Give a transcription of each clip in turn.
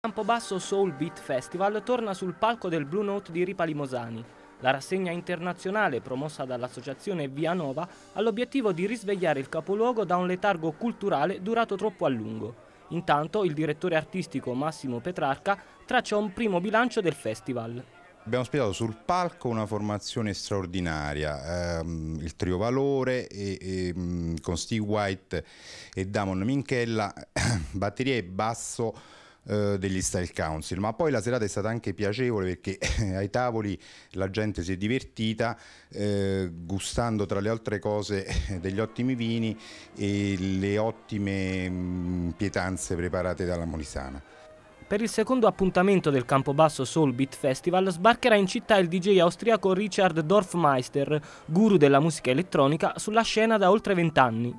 Campobasso Soul Beat Festival torna sul palco del Blue Note di Ripa Limosani. La rassegna internazionale promossa dall'associazione Via Nova ha l'obiettivo di risvegliare il capoluogo da un letargo culturale durato troppo a lungo. Intanto il direttore artistico Massimo Petrarca traccia un primo bilancio del festival. Abbiamo ospitato sul palco una formazione straordinaria, ehm, il trio Valore e, e, mm, con Steve White e Damon Minchella, batteria e basso eh, degli Style Council. Ma poi la serata è stata anche piacevole perché ai tavoli la gente si è divertita eh, gustando tra le altre cose degli ottimi vini e le ottime mh, mm, pietanze preparate dalla Molisana. Per il secondo appuntamento del Campobasso Soul Beat Festival sbarcherà in città il DJ austriaco Richard Dorfmeister, guru della musica elettronica, sulla scena da oltre vent'anni.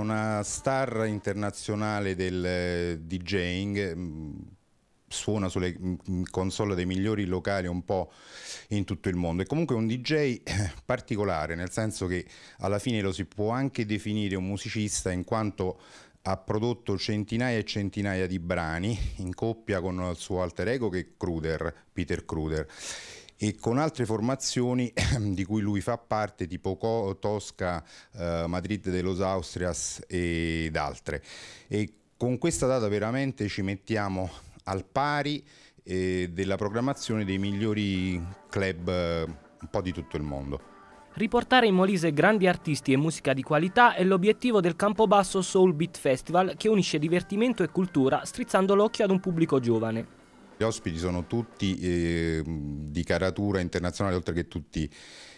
Una star internazionale del eh, DJing, mm, suona sulle mm, mm, console dei migliori locali un po' in tutto il mondo. È comunque un DJ eh, particolare, nel senso che alla fine lo si può anche definire un musicista in quanto ha prodotto centinaia e centinaia di brani in coppia con il suo alter ego che è Cruder, Peter Kruder e con altre formazioni ehm, di cui lui fa parte, tipo Co, Tosca, eh, Madrid de los Austrias ed altre. E con questa data veramente ci mettiamo al pari eh, della programmazione dei migliori club eh, un po' di tutto il mondo. Riportare in Molise grandi artisti e musica di qualità è l'obiettivo del Campobasso Soul Beat Festival che unisce divertimento e cultura strizzando l'occhio ad un pubblico giovane. Gli ospiti sono tutti eh, di caratura internazionale, oltre che tutti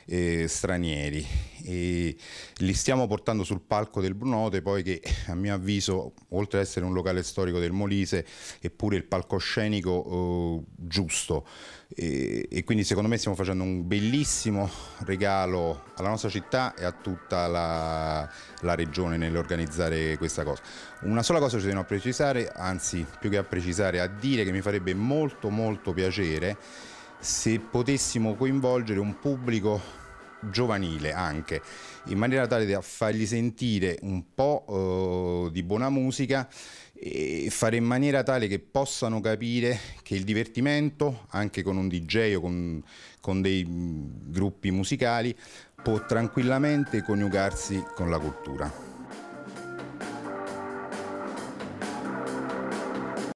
eh, stranieri. E li stiamo portando sul palco del Brunote, poi che a mio avviso, oltre ad essere un locale storico del Molise, è pure il palcoscenico eh, giusto. E, e, quindi secondo me stiamo facendo un bellissimo regalo alla nostra città e a tutta la, la regione nell'organizzare questa cosa. Una sola cosa ci tengo a precisare, anzi più che a precisare, a dire che mi farebbe molto molto piacere se potessimo coinvolgere un pubblico giovanile anche, in maniera tale da fargli sentire un po' eh, di buona musica e fare in maniera tale che possano capire che il divertimento, anche con un DJ o con, con dei mm, gruppi musicali, può tranquillamente coniugarsi con la cultura.